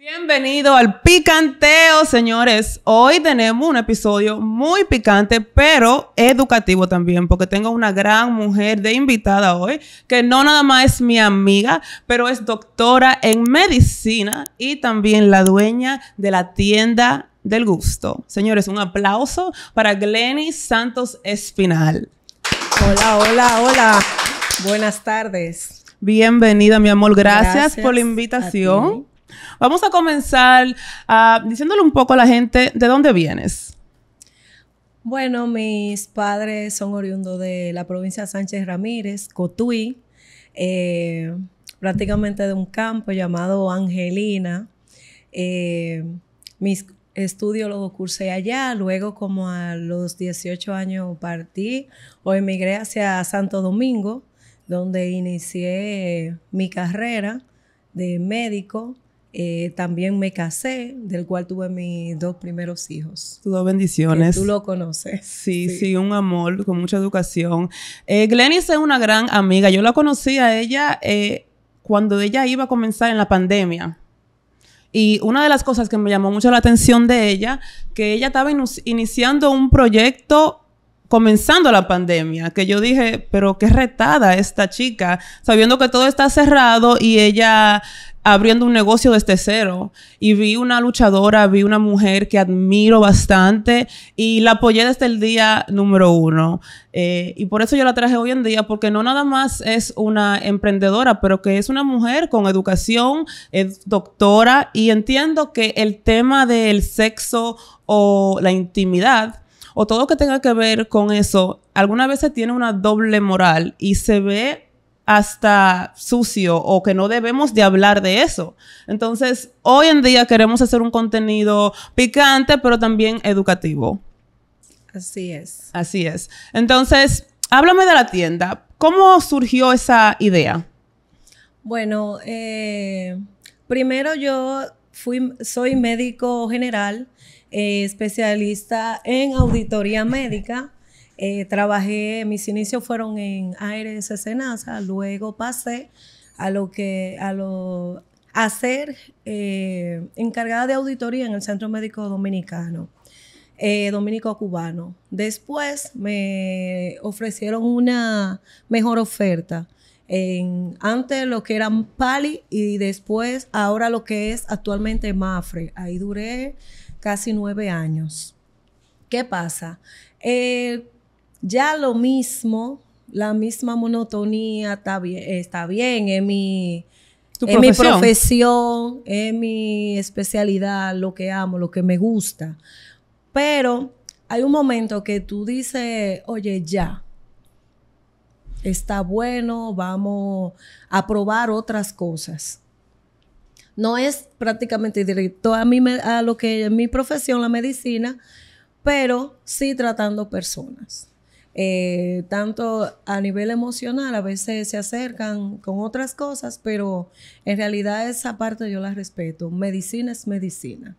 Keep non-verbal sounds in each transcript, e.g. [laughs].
Bienvenido al picanteo, señores. Hoy tenemos un episodio muy picante, pero educativo también, porque tengo una gran mujer de invitada hoy, que no nada más es mi amiga, pero es doctora en medicina y también la dueña de la tienda del gusto. Señores, un aplauso para Glenny Santos Espinal. Hola, hola, hola. Buenas tardes. Bienvenida, mi amor. Gracias, Gracias por la invitación. Vamos a comenzar ah, diciéndole un poco a la gente de dónde vienes. Bueno, mis padres son oriundos de la provincia de Sánchez Ramírez, Cotuí, eh, prácticamente de un campo llamado Angelina. Eh, mis estudios los cursé allá, luego como a los 18 años partí o emigré hacia Santo Domingo, donde inicié mi carrera de médico. Eh, también me casé, del cual tuve mis dos primeros hijos. dos bendiciones. tú lo conoces. Sí, sí, un amor, con mucha educación. Eh, es una gran amiga. Yo la conocí a ella eh, cuando ella iba a comenzar en la pandemia. Y una de las cosas que me llamó mucho la atención de ella, que ella estaba iniciando un proyecto comenzando la pandemia, que yo dije, pero qué retada esta chica, sabiendo que todo está cerrado y ella abriendo un negocio desde cero. Y vi una luchadora, vi una mujer que admiro bastante y la apoyé desde el día número uno. Eh, y por eso yo la traje hoy en día, porque no nada más es una emprendedora, pero que es una mujer con educación, es doctora y entiendo que el tema del sexo o la intimidad, o todo lo que tenga que ver con eso, alguna vez se tiene una doble moral y se ve hasta sucio o que no debemos de hablar de eso. Entonces, hoy en día queremos hacer un contenido picante, pero también educativo. Así es. Así es. Entonces, háblame de la tienda. ¿Cómo surgió esa idea? Bueno, eh, primero yo fui, soy médico general eh, especialista en auditoría médica. Eh, trabajé, mis inicios fueron en Aires Senasa, luego pasé a lo que, a lo, hacer ser eh, encargada de auditoría en el Centro Médico Dominicano, Dominico Cubano. Después me ofrecieron una mejor oferta. En, antes lo que eran PALI y después ahora lo que es actualmente MAFRE. Ahí duré casi nueve años. ¿Qué pasa? Eh, ya lo mismo, la misma monotonía está bien, está mi, mi profesión, en mi especialidad, lo que amo, lo que me gusta. Pero hay un momento que tú dices, oye, ya, está bueno, vamos a probar otras cosas no es prácticamente directo a, mí, a lo que es mi profesión, la medicina, pero sí tratando personas. Eh, tanto a nivel emocional, a veces se acercan con otras cosas, pero en realidad esa parte yo la respeto. Medicina es medicina.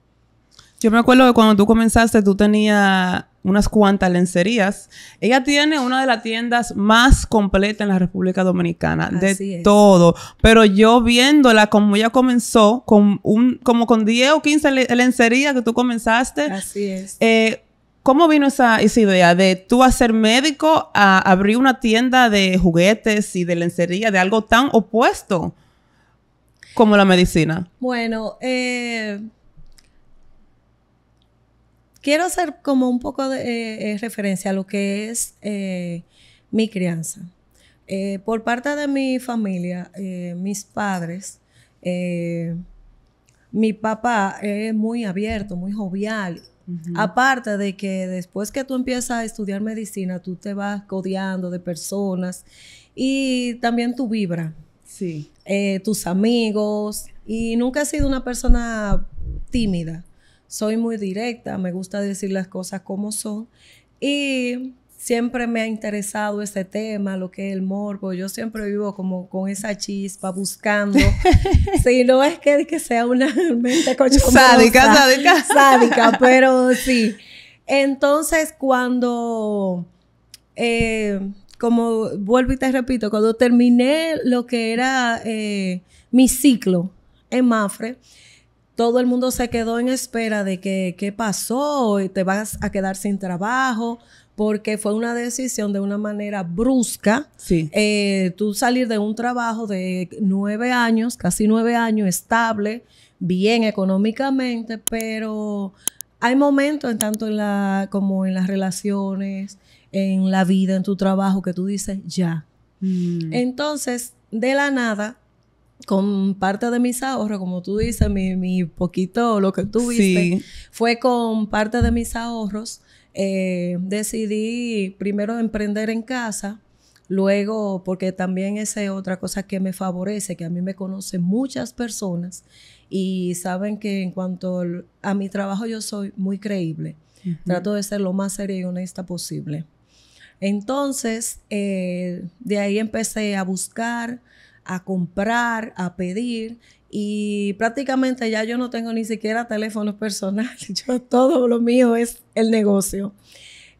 Yo me acuerdo que cuando tú comenzaste, tú tenías unas cuantas lencerías. Ella tiene una de las tiendas más completas en la República Dominicana, de todo. Pero yo viéndola como ella comenzó, con un, como con 10 o 15 lencerías que tú comenzaste. Así es. Eh, ¿Cómo vino esa, esa, idea de tú hacer médico a abrir una tienda de juguetes y de lencería, de algo tan opuesto como la medicina? Bueno, eh quiero hacer como un poco de eh, eh, referencia a lo que es eh, mi crianza. por parte de mi familia, mis padres, mi papá es muy abierto, muy jovial. Aparte de que después que tú empiezas a estudiar medicina, tú te vas codeando de personas y también tu vibra. Sí. tus amigos. Y nunca he sido una persona tímida soy muy directa, me gusta decir las cosas como son y siempre me ha interesado ese tema, lo que es el morbo. Yo siempre vivo como con esa chispa buscando. si [laughs] no es que, que sea una mente Sádica, sádica. Sádica, pero sí. Entonces, cuando, eh, como vuelvo y te repito, cuando terminé lo que era eh, mi ciclo en Mafre, todo el mundo se quedó en espera de que qué pasó, te vas a quedar sin trabajo, porque fue una decisión de una manera brusca. Sí. Eh, tú salir de un trabajo de nueve años, casi nueve años, estable, bien económicamente, pero hay momentos en tanto en la, como en las relaciones, en la vida, en tu trabajo, que tú dices, ya. Mm. Entonces, de la nada, con parte de mis ahorros, como tú dices, mi, poquito, lo que tú viste, fue con parte de mis ahorros. Eh, decidí primero emprender en casa, luego, porque también esa es otra cosa que me favorece, que a mí me conocen muchas personas y saben que en cuanto a mi trabajo yo soy muy creíble. Trato de ser lo más seria y honesta posible. Entonces, eh, de ahí empecé a buscar a comprar, a pedir y prácticamente ya yo no tengo ni siquiera teléfonos personales, [laughs] todo lo mío es el negocio.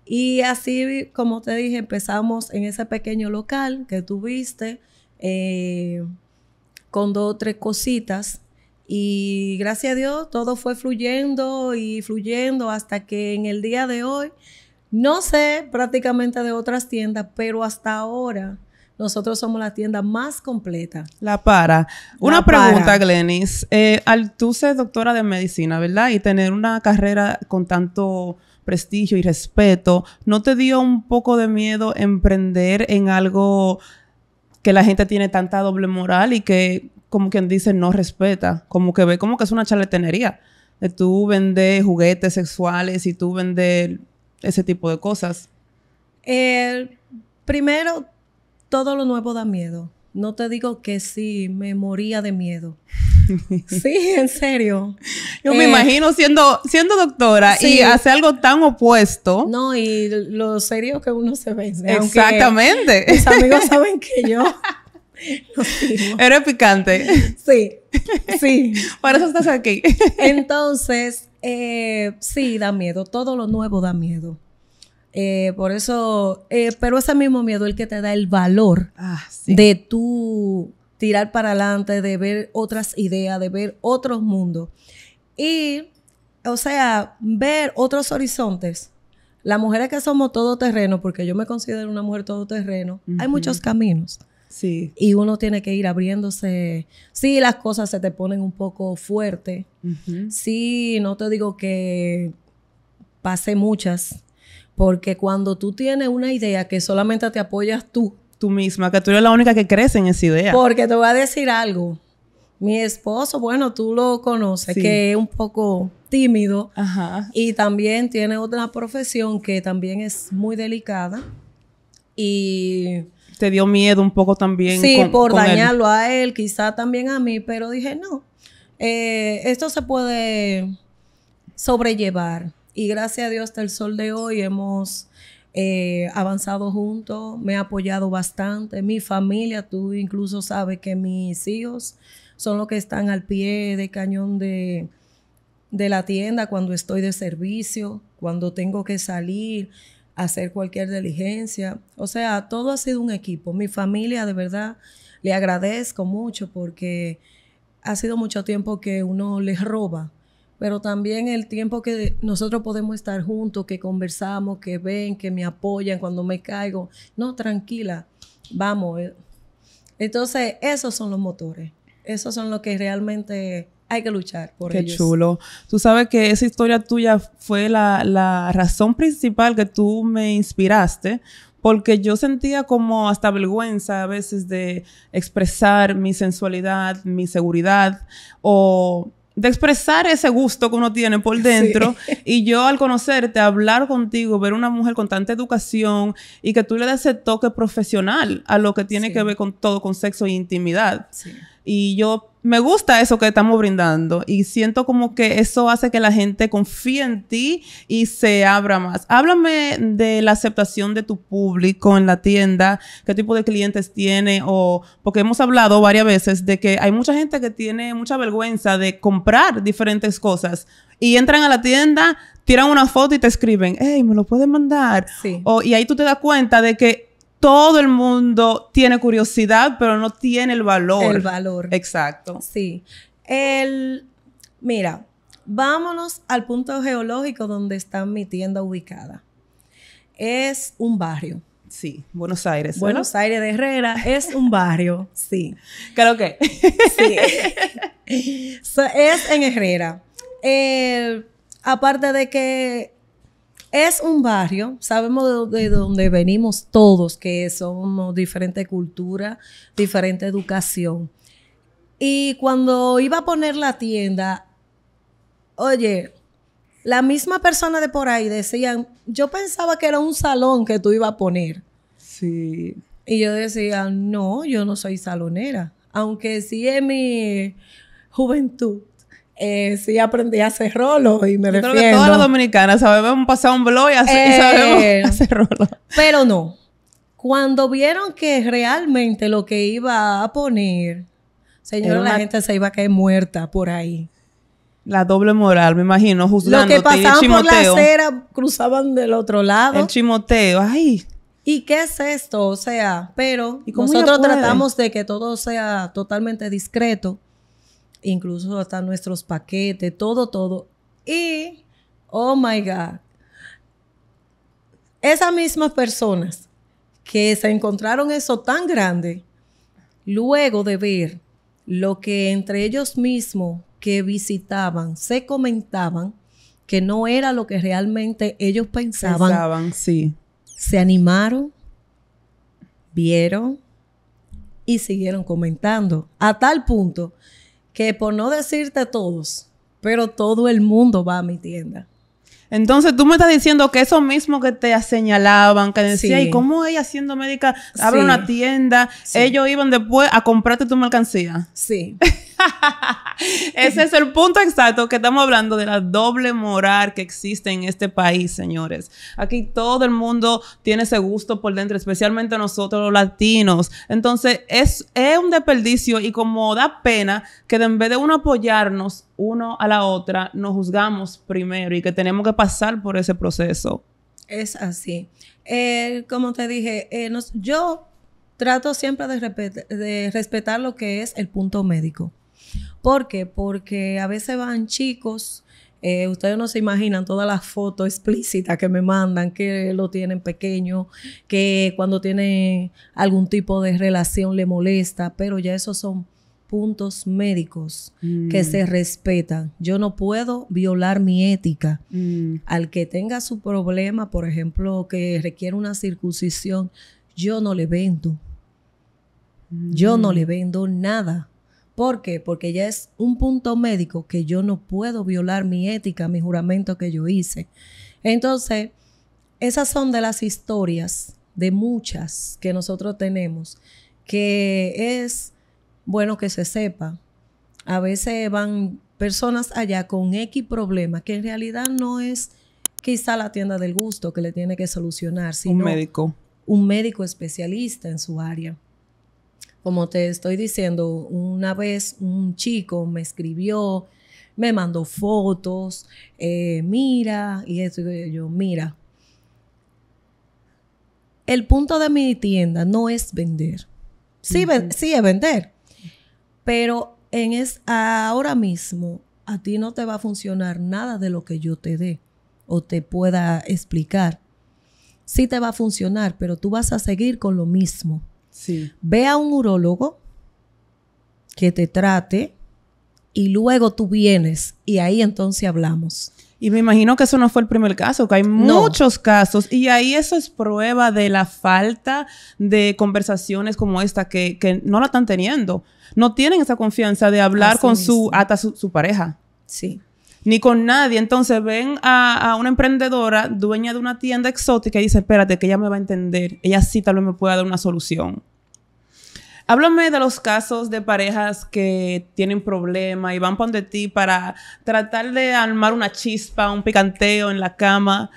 Y así, como te dije, empezamos en ese pequeño local que tuviste eh, con dos o tres cositas. Y gracias a Dios todo fue fluyendo y fluyendo hasta que en el día de hoy, no sé prácticamente de otras tiendas, pero hasta ahora nosotros somos la tienda más completa. La para. Una pregunta, Glenis. Eh, al tú ser doctora de medicina, ¿verdad? Y tener una carrera con tanto prestigio y respeto, ¿no te dio un poco de miedo emprender en algo que la gente tiene tanta doble moral y que, como quien dice, no respeta? Como que ve como que es una charlatanería. tú vendes juguetes sexuales y tú vendes ese tipo de cosas. Eh, primero, todo lo nuevo da miedo. No te digo que sí, me moría de miedo. [laughs] sí, en serio. Yo me eh, imagino siendo, siendo doctora y hacer algo tan opuesto. No, y lo serio que uno se ve. Exactamente. Mis amigos [laughs] saben que yo. [laughs] era picante. Sí, sí. Para eso estás aquí. Entonces, eh, sí, da miedo. Todo lo nuevo da miedo. Eh, por eso, eh, pero ese mismo miedo el que te da el valor ah, de tú tirar para adelante, de ver otras ideas, de ver otros mundos. Y, o sea, ver otros horizontes. Las mujeres que somos todoterreno, porque yo me considero una mujer todoterreno, hay muchos caminos. Sí. Y uno tiene que ir abriéndose. sí, las cosas se te ponen un poco fuerte. Sí, no te digo que pase muchas porque cuando tú tienes una idea que solamente te apoyas tú. Tú misma, que tú eres la única que crece en esa idea. Porque te voy a decir algo. Mi esposo, bueno, tú lo conoces, que es un poco tímido. Ajá. Y también tiene otra profesión que también es muy delicada. Y... Te dio miedo un poco también. Sí, por dañarlo a él, quizá también a mí, pero dije, no, eh, esto se puede sobrellevar y gracias a Dios hasta el sol de hoy hemos eh, avanzado juntos, me ha apoyado bastante, mi familia, tú incluso sabes que mis hijos son los que están al pie de cañón de, de la tienda cuando estoy de servicio, cuando tengo que salir hacer cualquier diligencia. O sea, todo ha sido un equipo. Mi familia, de verdad, le agradezco mucho porque ha sido mucho tiempo que uno les roba pero también el tiempo que nosotros podemos estar juntos, que conversamos, que ven, que me apoyan cuando me caigo. No, tranquila, vamos. Entonces, esos son los motores. Esos son los que realmente hay que luchar por Qué chulo. Tú sabes que esa historia tuya fue la, la, razón principal que tú me inspiraste, porque yo sentía como hasta vergüenza a veces de expresar mi sensualidad, mi seguridad o de expresar ese gusto que uno tiene por dentro. [laughs] Y yo al conocerte, hablar contigo, ver una mujer con tanta educación y que tú le des ese toque profesional a lo que tiene que ver con todo, con sexo e intimidad. Y yo me gusta eso que estamos brindando y siento como que eso hace que la gente confíe en ti y se abra más. Háblame de la aceptación de tu público en la tienda, qué tipo de clientes tiene o porque hemos hablado varias veces de que hay mucha gente que tiene mucha vergüenza de comprar diferentes cosas y entran a la tienda, tiran una foto y te escriben, hey, me lo pueden mandar. Sí. y ahí tú te das cuenta de que todo el mundo tiene curiosidad, pero no tiene el valor. El valor. Exacto. Sí. El, mira, vámonos al punto geológico donde está mi tienda ubicada. Es un barrio. Sí, Buenos Aires. Buenos Aires de Herrera es un barrio, [laughs] sí. Creo que. sí. [laughs] es en Herrera. Eh, aparte de que es un barrio, sabemos de, dónde venimos todos, que somos diferente cultura, diferente educación. Y cuando iba a poner la tienda, oye, la misma persona de por ahí decía, yo pensaba que era un salón que tú ibas a poner. Sí. Y yo decía, no, yo no soy salonera, aunque sí es mi juventud eh, sí aprendí a hacer rolo y me Creo que todas las dominicanas sabemos pasar un blog y, eh. [laughs] hacer, eh, sabemos Pero no. Cuando vieron que realmente lo que iba a poner, señora, la gente se iba a caer muerta por ahí. La doble moral, me imagino, juzgando. Lo que pasaba por la acera cruzaban del otro lado. El chimoteo, ay. ¿Y qué es esto? O sea, pero nosotros tratamos de que todo sea totalmente discreto incluso hasta nuestros paquetes, todo, todo. Y, oh my God, esas mismas personas que se encontraron eso tan grande, luego de ver lo que entre ellos mismos que visitaban se comentaban, que no era lo que realmente ellos pensaban. sí. Se animaron, vieron y siguieron comentando. A tal punto que por no decirte todos, pero todo el mundo va a mi tienda. Entonces tú me estás diciendo que eso mismo que te señalaban, que decía, sí. ¿y cómo ella siendo médica abre una tienda? Ellos iban después a comprarte tu mercancía. Sí. [laughs] [laughs] Ese es el punto exacto que estamos hablando de la doble moral que existe en este país, señores. Aquí todo el mundo tiene ese gusto por dentro, especialmente nosotros los latinos. Entonces, es, es un desperdicio y como da pena que en vez de uno apoyarnos uno a la otra, nos juzgamos primero y que tenemos que pasar por ese proceso. Es así. Eh, como te dije, eh, yo trato siempre de respetar lo que es el punto médico. ¿Por qué? Porque a veces van chicos, eh, ustedes no se imaginan todas las fotos explícitas que me mandan, que lo tienen pequeño, que cuando tienen algún tipo de relación le molesta, pero ya esos son puntos médicos que mm. se respetan. Yo no puedo violar mi ética. Mm. Al que tenga su problema, por ejemplo, que requiere una circuncisión, yo no le vendo. Yo no le mm. vendo nada. ¿Por qué? Porque ya es un punto médico que yo no puedo violar mi ética, mi juramento que yo hice. Entonces, esas son de las historias, de muchas que nosotros tenemos, que es bueno que se sepa. A veces van personas allá con X problema, que en realidad no es quizá la tienda del gusto que le tiene que solucionar, sino un médico. Un médico especialista en su área. Como te estoy diciendo, una vez un chico me escribió, me mandó fotos, eh, mira, y eso, yo, mira. El punto de mi tienda no es vender. Sí, es vender. Pero en es, ahora mismo a ti no te va a funcionar nada de lo que yo te dé o te pueda explicar. Sí te va a funcionar, pero tú vas a seguir con lo mismo. Ve a un urólogo que te trate y luego tú vienes y ahí entonces hablamos. Y me imagino que eso no fue el primer caso, que hay muchos casos. Y ahí eso es prueba de la falta de conversaciones como esta que, no la están teniendo. No tienen esa confianza de hablar con su, hasta su pareja. Sí ni con nadie. Entonces ven a, una emprendedora, dueña de una tienda exótica, y dice, espérate, que ella me va a entender. Ella sí tal vez me pueda dar una solución. Háblame de los casos de parejas que tienen problemas y van por donde ti para tratar de armar una chispa, un picanteo en la cama.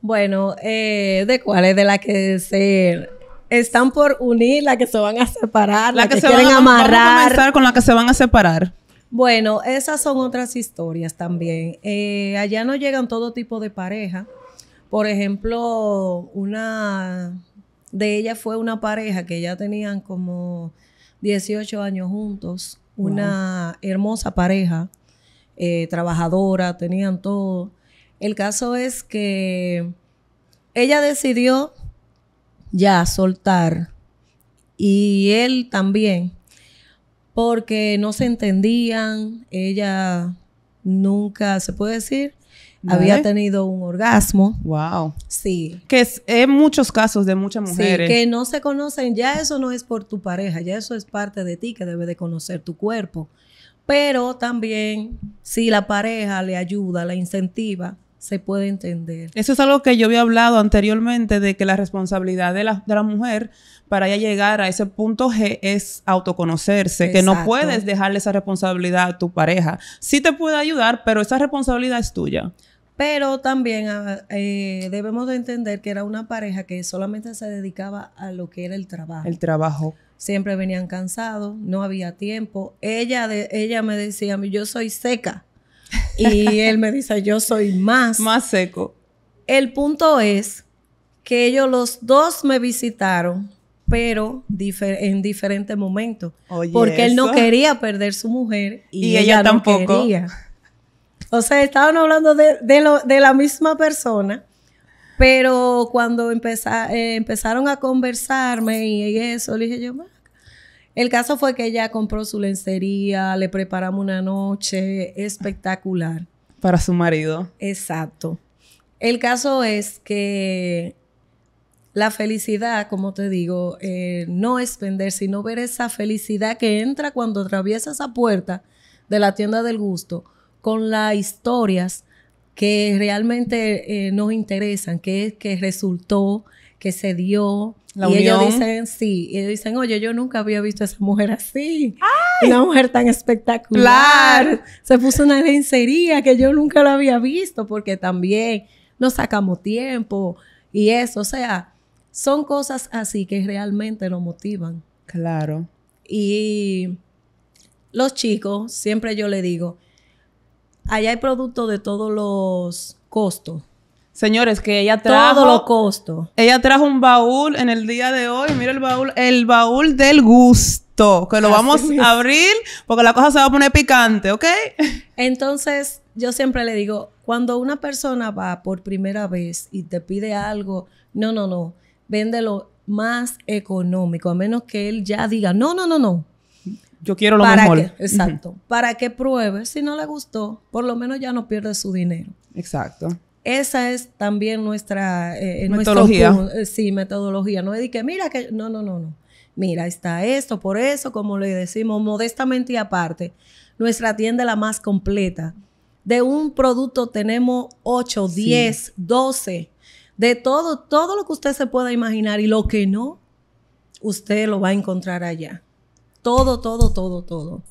Bueno, ¿de eh, ¿de cuáles? De las que se están por unir, ¿La que se van a separar, la que, se van a, amarrar. a comenzar con la que se van a separar. Bueno, esas son otras historias también. Eh, allá no llegan todo tipo de pareja. Por ejemplo, una de ellas fue una pareja que ya tenían como 18 años juntos, una hermosa pareja, eh, trabajadora, tenían todo. El caso es que ella decidió ya soltar y él también porque no se entendían, ella nunca, se puede decir, había tenido un orgasmo. Wow. Sí. Que es en muchos casos de muchas mujeres. que no se conocen, ya eso no es por tu pareja, ya eso es parte de ti que debe de conocer tu cuerpo. Pero también si la pareja le ayuda, la incentiva, se puede entender. Eso es algo que yo había hablado anteriormente de que la responsabilidad de la, mujer para ella llegar a ese punto G es autoconocerse, que no puedes dejarle esa responsabilidad a tu pareja. Sí te puede ayudar, pero esa responsabilidad es tuya. Pero también ah, eh, debemos de entender que era una pareja que solamente se dedicaba a lo que era el trabajo. El trabajo. Siempre venían cansados, no había tiempo. Ella, ella me decía, yo soy seca [laughs] Y él me dice, yo soy más. Más seco. El punto es que ellos los dos me visitaron, pero en diferentes momentos. porque él no quería perder su mujer y, ella, tampoco. O sea, estaban hablando de, la misma persona. Pero cuando eh, empezaron a conversarme y, eso, le dije yo, el caso fue que ella compró su lencería, le preparamos una noche espectacular. Para su marido. Exacto. El caso es que la felicidad, como te digo, eh, no es vender, sino ver esa felicidad que entra cuando atraviesa esa puerta de la tienda del gusto con las historias que realmente eh, nos interesan, que es que resultó, que se dio. La y ellos dicen, sí, y ellos dicen, oye, yo nunca había visto a esa mujer así. Una mujer tan espectacular. Se puso una lencería que yo nunca la había visto porque también nos sacamos tiempo y eso. O sea, son cosas así que realmente lo motivan. Claro. Y los chicos, siempre yo le digo, allá hay producto de todos los costos. Señores, que ella trajo. Todo lo costo. Ella trajo un baúl en el día de hoy. Mira el baúl, el baúl del gusto. Que lo vamos a abrir porque la cosa se va a poner picante, ¿ok? [laughs] Entonces, yo siempre le digo: cuando una persona va por primera vez y te pide algo, no, no, no. vende lo más económico, a menos que él ya diga: no, no, no, no. Yo quiero lo para mejor. exacto. Para que pruebe. Si no le gustó, por lo menos ya no pierde su dinero. Exacto. Esa es también nuestra... Eh, eh, metodología. Eh, sí, metodología. No es de que, mira, que... No, no, no, no. Mira, está esto, por eso, como le decimos modestamente y aparte, nuestra tienda es la más completa. De un producto tenemos 8, 10, 12. De todo, todo lo que usted se pueda imaginar y lo que no, usted lo va a encontrar allá. Todo, todo, todo, todo.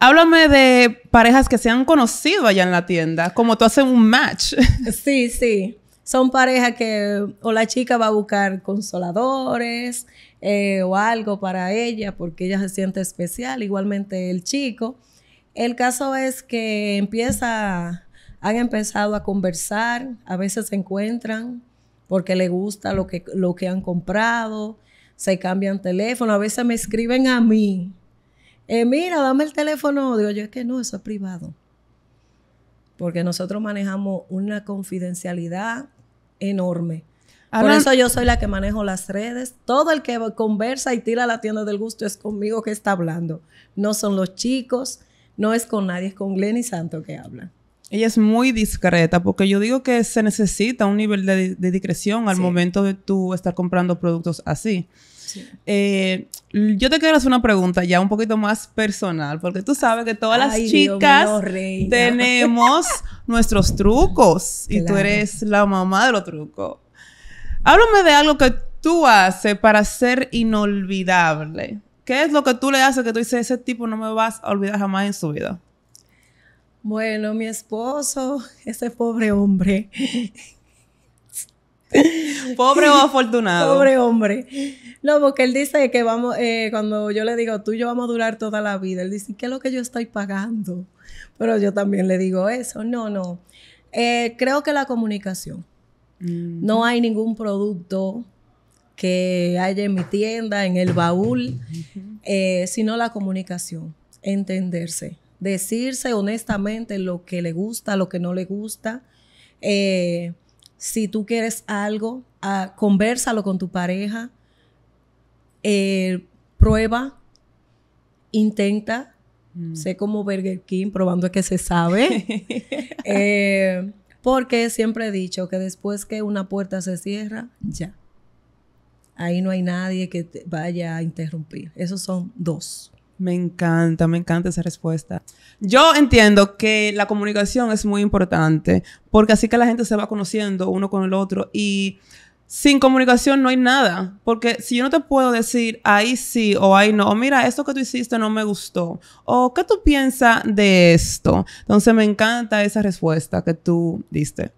Háblame de parejas que se han conocido allá en la tienda, como tú haces un match. [laughs] Sí, sí. Son parejas que o la chica va a buscar consoladores eh, o algo para ella porque ella se siente especial, igualmente el chico. El caso es que empieza, han empezado a conversar, a veces se encuentran porque le gusta lo que, lo que han comprado, se cambian teléfono, a veces me escriben a mí eh, mira, dame el teléfono. Digo yo, es que no, eso es privado. Porque nosotros manejamos una confidencialidad enorme. Por eso yo soy la que manejo las redes. Todo el que conversa y tira la tienda del gusto es conmigo que está hablando. No son los chicos, no es con nadie, es con y Santo que habla. Ella es muy discreta porque yo digo que se necesita un nivel de, discreción al momento de tú estar comprando productos así. Eh, yo te quiero hacer una pregunta ya un poquito más personal, porque tú sabes que todas las chicas tenemos [laughs] nuestros trucos y tú eres la mamá de los trucos. Háblame de algo que tú haces para ser inolvidable. ¿Qué es lo que tú le haces que tú dices, ese tipo no me vas a olvidar jamás en su vida? Bueno, mi esposo, ese pobre hombre. Pobre o afortunado. Pobre hombre. No, porque él dice que vamos, eh, cuando yo le digo, tú y yo vamos a durar toda la vida, él dice, ¿qué es lo que yo estoy pagando? Pero yo también le digo eso. No, no. Eh, creo que la comunicación. Mm. No hay ningún producto que haya en mi tienda, en el baúl, eh, sino la comunicación, entenderse decirse honestamente lo que le gusta, lo que no le gusta. Eh, si tú quieres algo, a, ah, conversalo con tu pareja, eh, prueba, intenta. Mm. Sé como Burger King, probando que se sabe. [laughs] Eh, porque siempre he dicho que después que una puerta se cierra, ya. Ahí no hay nadie que vaya a interrumpir. Esos son dos. Me encanta, me encanta esa respuesta. Yo entiendo que la comunicación es muy importante porque así que la gente se va conociendo uno con el otro y sin comunicación no hay nada, porque si yo no te puedo decir ahí sí o ahí no, o mira, esto que tú hiciste no me gustó, o qué tú piensas de esto, entonces me encanta esa respuesta que tú diste.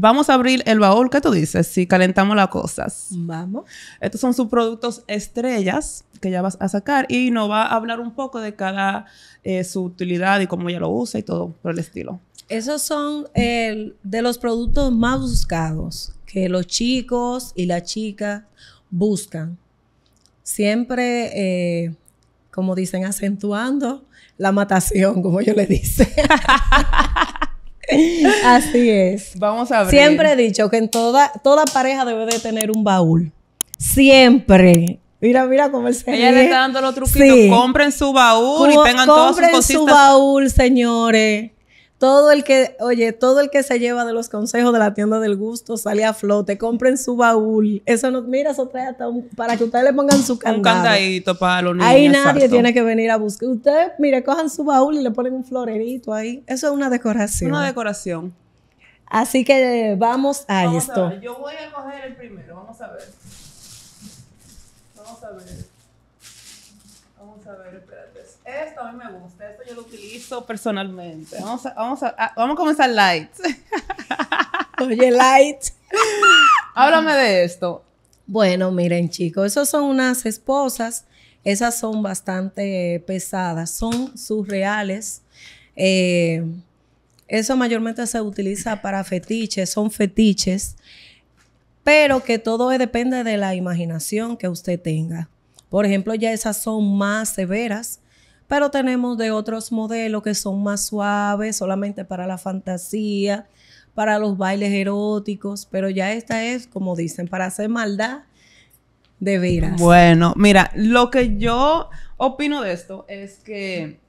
Vamos a abrir el baúl que tú dices, si calentamos las cosas. Vamos. Estos son sus productos estrellas que ya vas a sacar y nos va a hablar un poco de cada eh, su utilidad y cómo ella lo usa y todo por el estilo. Esos son de los productos más buscados que los chicos y las chicas buscan. Siempre, eh, como dicen, acentuando la matación, como yo le dice. [laughs] [laughs] Así es. Vamos a ver. Siempre he dicho que en toda, pareja debe de tener un baúl. Siempre. Mira, mira cómo se Ella le está dando los truquitos. Compren su baúl y tengan todas sus cositas. Compren su baúl, señores. Todo el que, oye, todo el que se lleva de los consejos de la tienda del gusto sale a flote, compren su baúl. Eso no, mira, eso trae hasta un, para que ustedes le pongan su candado. Un candadito para los niños. Ahí nadie tiene que venir a buscar. Ustedes, mire, cojan su baúl y le ponen un florerito ahí. Eso es una decoración. Una decoración. Así que vamos a vamos esto. ver. Yo voy a coger el primero, vamos a ver. Vamos a ver. Vamos a ver, espérate esto a mí me gusta, esto yo lo utilizo personalmente. Vamos a, vamos a, ah, vamos a comenzar light. [laughs] Oye, light. Háblame de esto. Bueno, miren chicos, esas son unas esposas, esas son bastante pesadas, son surreales. Eh, eso mayormente se utiliza para fetiches, son fetiches, pero que todo depende de la imaginación que usted tenga. Por ejemplo, ya esas son más severas, pero tenemos de otros modelos que son más suaves, solamente para la fantasía, para los bailes eróticos, pero ya esta es, como dicen, para hacer maldad de veras. Bueno, mira, lo que yo opino de esto es que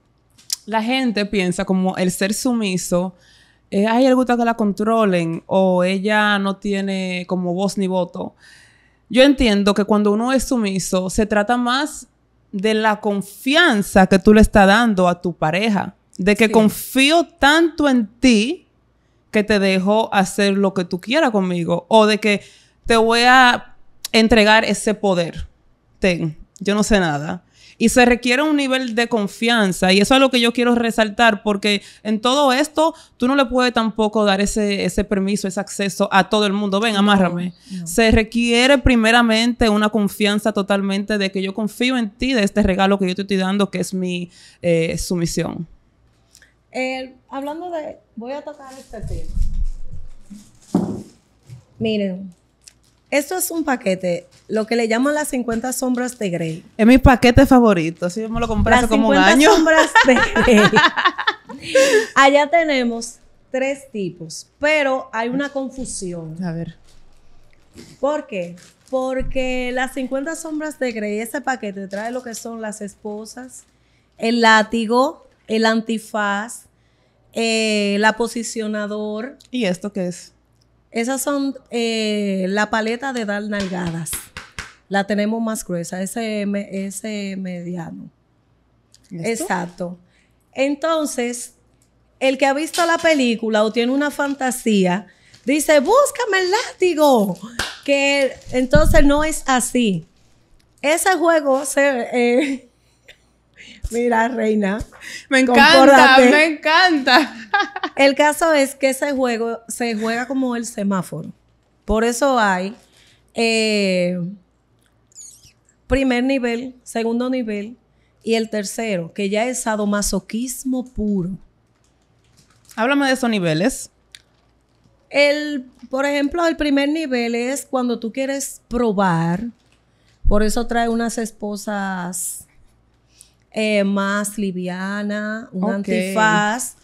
la gente piensa como el ser sumiso, eh, hay algo que la controlen o ella no tiene como voz ni voto. Yo entiendo que cuando uno es sumiso se trata más de la confianza que tú le estás dando a tu pareja. De que confío tanto en ti que te dejo hacer lo que tú quieras conmigo. O de que te voy a entregar ese poder. Ten, yo no sé nada y se requiere un nivel de confianza y eso es lo que yo quiero resaltar porque en todo esto tú no le puedes tampoco dar ese, ese permiso, ese acceso a todo el mundo, ven, amárrame. Se requiere primeramente una confianza totalmente de que yo confío en ti, de este regalo que yo te estoy dando que es mi eh, sumisión. Eh, hablando de, voy a tocar este tema. Miren, esto es un paquete lo que le llaman las 50 sombras de Grey. Es mi paquete favorito, si me lo compré hace como 50 un año. sombras de [laughs] Grey. Allá tenemos tres tipos, pero hay una confusión. A ver. ¿Por qué? Porque las 50 sombras de Grey, ese paquete trae lo que son las esposas, el látigo, el antifaz, eh, la posicionador. ¿Y esto qué es? Esas son eh, la paleta de dar nalgadas la tenemos más gruesa, ese, mediano. Exacto. Entonces, el que ha visto la película o tiene una fantasía, dice, búscame el látigo. Que entonces no es así. Ese juego se... Eh, [laughs] mira, reina. Me encanta, me encanta. [laughs] el caso es que ese juego se juega como el semáforo. Por eso hay eh, Primer nivel, segundo nivel y el tercero, que ya es sadomasoquismo puro. Háblame de esos niveles. El, por ejemplo, el primer nivel es cuando tú quieres probar. Por eso trae unas esposas eh, más liviana, un antifaz,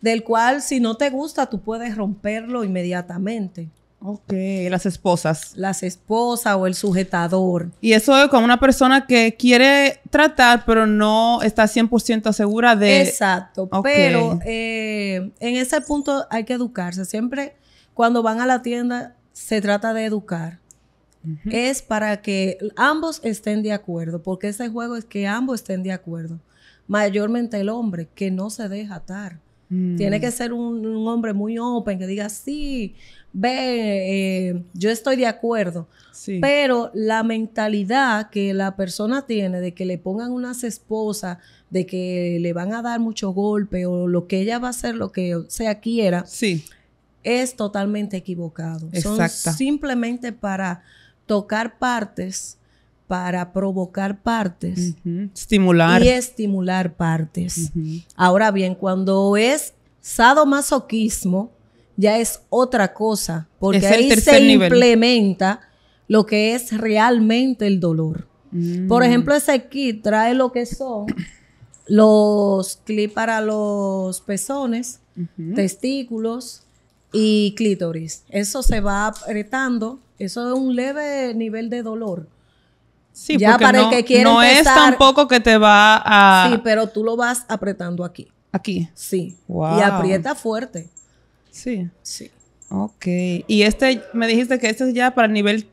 del cual si no te gusta tú puedes romperlo inmediatamente. Ok, las esposas. Las esposas o el sujetador. Y eso es con una persona que quiere tratar, pero no está 100% segura de... Exacto, pero eh, en ese punto hay que educarse. Siempre cuando van a la tienda se trata de educar. Es para que ambos estén de acuerdo, porque ese juego es que ambos estén de acuerdo. Mayormente el hombre que no se deja atar. Tiene mm. que ser un, hombre muy open que diga, sí, ve, eh, yo estoy de acuerdo. Pero la mentalidad que la persona tiene de que le pongan unas esposas, de que le van a dar mucho golpe o lo que ella va a hacer, lo que sea quiera, sí. es totalmente equivocado. Son simplemente para tocar partes para provocar partes. Estimular. Y estimular partes. Ahora bien, cuando es sadomasoquismo, ya es otra cosa, porque ahí se implementa lo que es realmente el dolor. Mm. Por ejemplo, ese kit trae lo que son [coughs] los clips para los pezones, testículos y clítoris. Eso se va apretando, eso es un leve nivel de dolor. Sí, ya para no, el que quiere no es tampoco que te va a... Sí, pero tú lo vas apretando aquí. Aquí. Sí. Y aprieta fuerte. Sí. Sí. Ok. Y este, me dijiste que este es ya para nivel...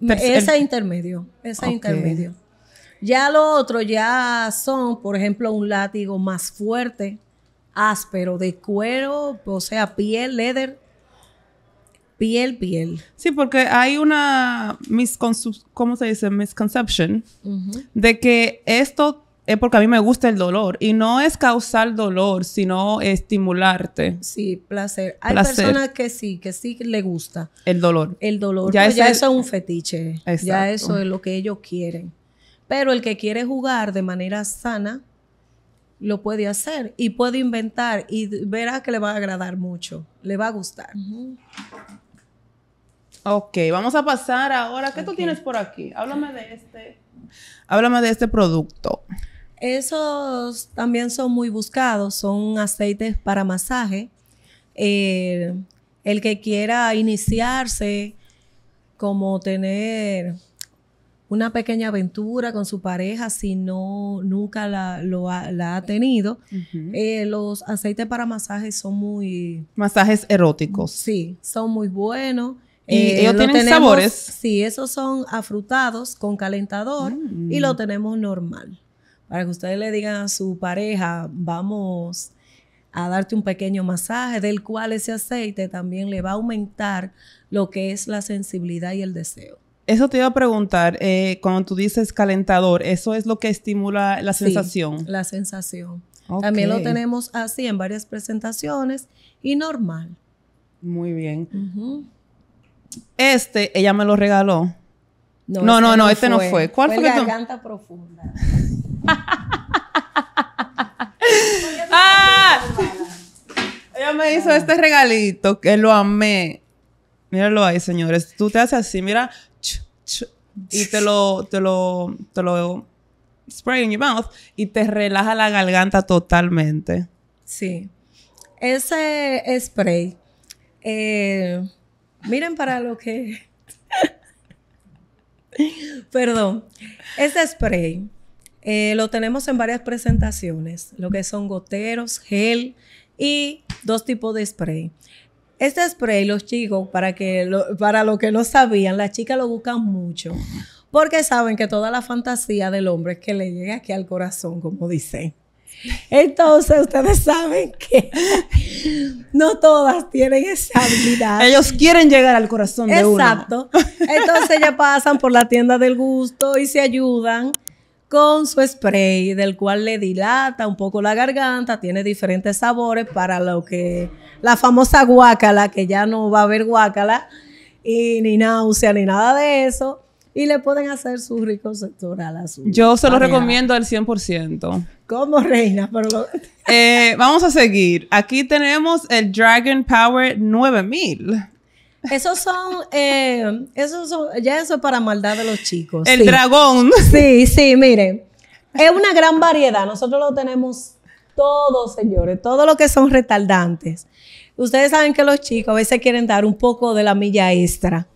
Ese intermedio. Ese intermedio. Ya lo otro ya son, por ejemplo, un látigo más fuerte, áspero, de cuero, o sea, piel, leather, piel, piel. Sí, porque hay una ¿cómo se dice? misconception de que esto es porque a mí me gusta el dolor y no es causar dolor, sino estimularte. Sí, placer. Hay personas que sí, que sí le gusta el dolor. El dolor, ya, eso es un fetiche. Ya eso es lo que ellos quieren. Pero el que quiere jugar de manera sana lo puede hacer y puede inventar y verá que le va a agradar mucho, le va a gustar. Ok, vamos a pasar ahora. ¿Qué tú tienes por aquí? Háblame de este. Háblame de este producto. Esos también son muy buscados, son aceites para masaje. Eh, el que quiera iniciarse, como tener una pequeña aventura con su pareja si no nunca la, ha, tenido. Eh, los aceites para masaje son muy... Masajes eróticos. Sí, son muy buenos. Y eh, ellos tienen sabores. Sí, esos son afrutados con calentador y mm. lo tenemos normal. Para que ustedes le digan a su pareja, vamos a darte un pequeño masaje, del cual ese aceite también le va a aumentar lo que es la sensibilidad y el deseo. Eso te iba a preguntar, eh, cuando tú dices calentador, ¿eso es lo que estimula la sensación? la sensación. También lo tenemos así en varias presentaciones y normal. Muy bien. Este, ella me lo regaló. No, no, no, este no fue. ¿Cuál fue? garganta profunda. [laughs] ah, ella me hizo este regalito que lo amé. Míralo ahí, señores. Tú te haces así, mira. Y te lo, te lo, te lo spray in your mouth y te relaja la garganta totalmente. Sí. Ese spray eh, Miren para lo que... Perdón. Este spray eh, lo tenemos en varias presentaciones, lo que son goteros, gel y dos tipos de spray. Este spray, los chicos, para, que lo, para lo que no sabían, las chicas lo buscan mucho, porque saben que toda la fantasía del hombre es que le llegue aquí al corazón, como dicen. Entonces, ustedes saben que no todas tienen esa habilidad. Ellos quieren llegar al corazón de Exacto. Exacto. Entonces, ya pasan por la tienda del gusto y se ayudan con su spray, del cual le dilata un poco la garganta, tiene diferentes sabores para lo que la famosa guácala, que ya no va a haber guácala, y ni náusea ni nada de eso y le pueden hacer su rico sector a la suya. Yo se lo recomiendo al 100%. Como reina, pero [laughs] eh, vamos a seguir. Aquí tenemos el Dragon Power 9000. Esos son, eh, esos ya eso es para maldad de los chicos. El dragón. [laughs] Sí, sí, miren. Es una gran variedad. Nosotros lo tenemos todos, señores, todo lo que son retardantes. Ustedes saben que los chicos a veces quieren dar un poco de la milla extra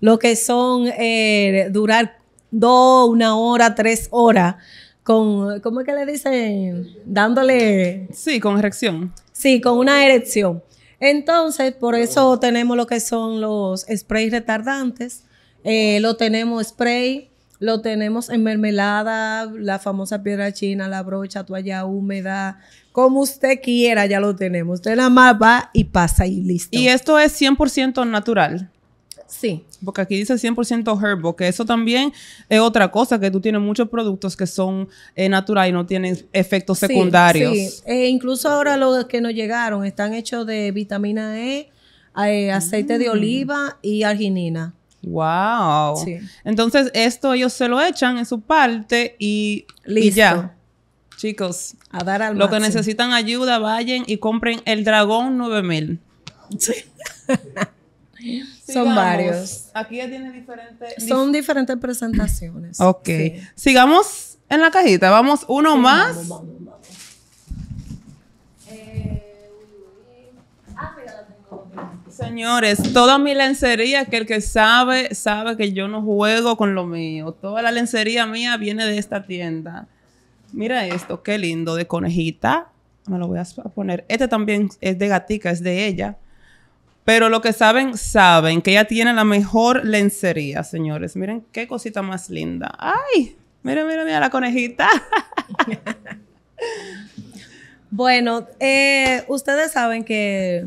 lo que son eh, durar dos, una hora, tres horas con, ¿cómo es que le dicen? Dándole... Sí, con erección. Sí, con una erección. Entonces, por eso tenemos lo que son los sprays retardantes, eh, lo tenemos spray, lo tenemos en mermelada, la famosa piedra china, la brocha, toalla húmeda, como usted quiera, ya lo tenemos. Usted nada más va y pasa y listo. Y esto es 100% natural. Sí. Porque aquí dice 100% herb, que eso también es otra cosa, que tú tienes muchos productos que son eh, naturales y no tienen efectos secundarios. Sí, e incluso ahora los que nos llegaron están hechos de vitamina E, eh, aceite de mm. oliva y arginina. Wow. Entonces, esto ellos se lo echan en su parte y, Listo. Chicos, a dar al lo que necesitan ayuda, vayan y compren el Dragón 9000. Sí. [laughs] Son varios. Aquí ya tiene diferentes. Son diferentes presentaciones. Ok. Sigamos en la cajita. Vamos, uno más. Señores, toda mi lencería, que el que sabe, sabe que yo no juego con lo mío. Toda la lencería mía viene de esta tienda. Mira esto, qué lindo, de conejita. Me lo voy a poner. Este también es de gatica, es de ella. Pero lo que saben, saben que ella tiene la mejor lencería, señores. Miren qué cosita más linda. ¡Ay! miren, miren a la conejita. [laughs] bueno, eh, ustedes saben que,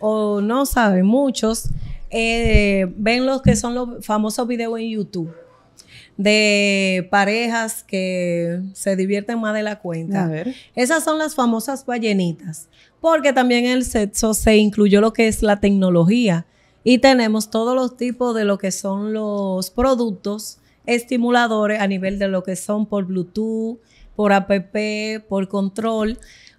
o no saben muchos, eh, ven los que son los famosos videos en YouTube de parejas que se divierten más de la cuenta. A ver. Esas son las famosas ballenitas porque también en el sexo se incluyó lo que es la tecnología y tenemos todos los tipos de lo que son los productos estimuladores a nivel de lo que son por Bluetooth, por app, por control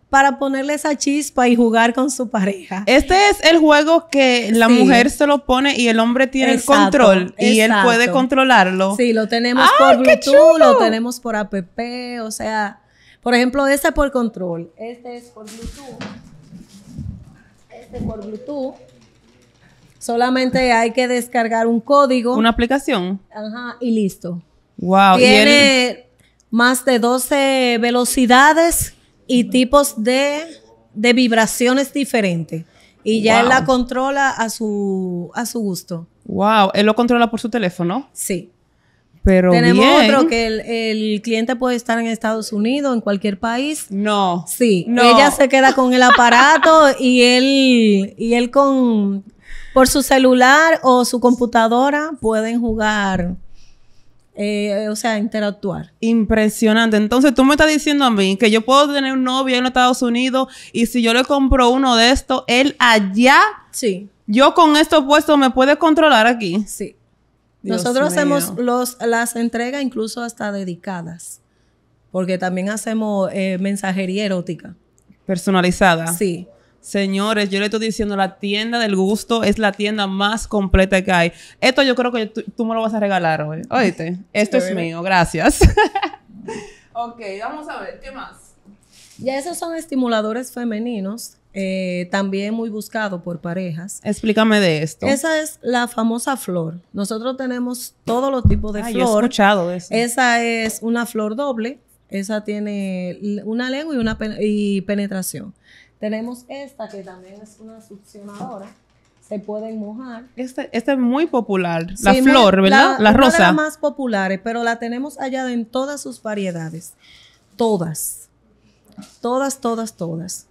para ponerle esa chispa y jugar con su pareja. Este es el juego que la mujer se lo pone y el hombre tiene el control y él puede controlarlo. Sí, lo tenemos por Bluetooth, lo tenemos por app, o sea, por ejemplo, este por control, este es por Bluetooth. Este por Bluetooth. Solamente hay que descargar un código. Una aplicación. y listo. Wow. Tiene más de 12 velocidades y tipos de, vibraciones diferentes. Y ya él la controla a su, a su gusto. Wow. Él lo controla por su teléfono. Sí. Pero Tenemos otro que el, cliente puede estar en Estados Unidos, en cualquier país. No. Sí. Ella se queda con el aparato [laughs] y él, y él con por su celular o su computadora pueden jugar. Eh, o sea, interactuar. Impresionante. Entonces, tú me estás diciendo a mí que yo puedo tener un novio en Estados Unidos y si yo le compro uno de estos, él allá. Sí. Yo con esto puesto, me puede controlar aquí. Sí. Nosotros hacemos los, las entregas incluso hasta dedicadas, porque también hacemos eh, mensajería erótica. Personalizada. Sí. Señores, yo le estoy diciendo, la tienda del gusto es la tienda más completa que hay. Esto yo creo que tú, me lo vas a regalar hoy. Oíste, [laughs] esto es mío, gracias. [laughs] ok, vamos a ver, ¿qué más? Ya esos son estimuladores femeninos eh, también muy buscado por parejas. Explícame de esto. Esa es la famosa flor. Nosotros tenemos todos los tipos de flor. Esa es una flor doble. Esa tiene una lengua y una penetración. Tenemos esta que también es una succionadora. Se pueden mojar. Esta este es muy popular. La flor, ¿verdad? La, rosa. más populares, pero la tenemos hallada en todas sus variedades. Todas. Todas, todas, todas.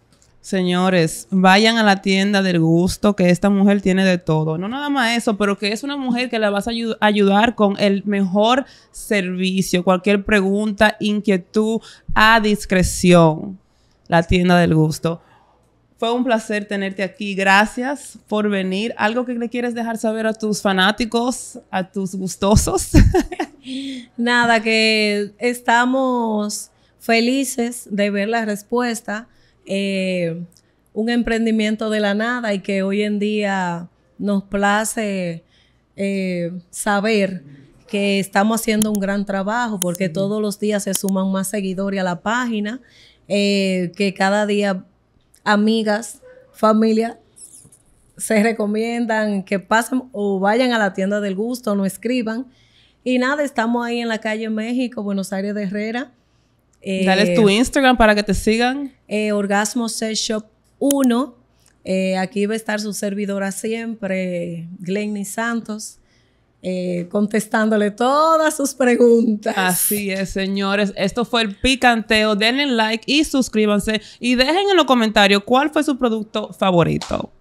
Señores, vayan a la tienda del gusto, que esta mujer tiene de todo. No nada más eso, pero que es una mujer que la vas a ayudar con el mejor servicio. Cualquier pregunta, inquietud, a discreción. La tienda del gusto. Fue un placer tenerte aquí. Gracias por venir. ¿Algo que le quieres dejar saber a tus fanáticos, a tus gustosos? [laughs] nada, que estamos felices de ver la respuesta eh, un emprendimiento de la nada y que hoy en día nos place eh, saber que estamos haciendo un gran trabajo porque todos los días se suman más seguidores a la página, eh, que cada día amigas, familia se recomiendan que pasen o vayan a la tienda del gusto, no escriban. Y nada, estamos ahí en la calle México, Buenos Aires de Herrera, Dale tu eh, Instagram para que te sigan. Eh, Orgasmo Shop 1. Eh, aquí va a estar su servidora siempre, Glenny Santos. Eh, contestándole todas sus preguntas. Así es, señores. Esto fue el picanteo. Denle like y suscríbanse. Y dejen en los comentarios cuál fue su producto favorito.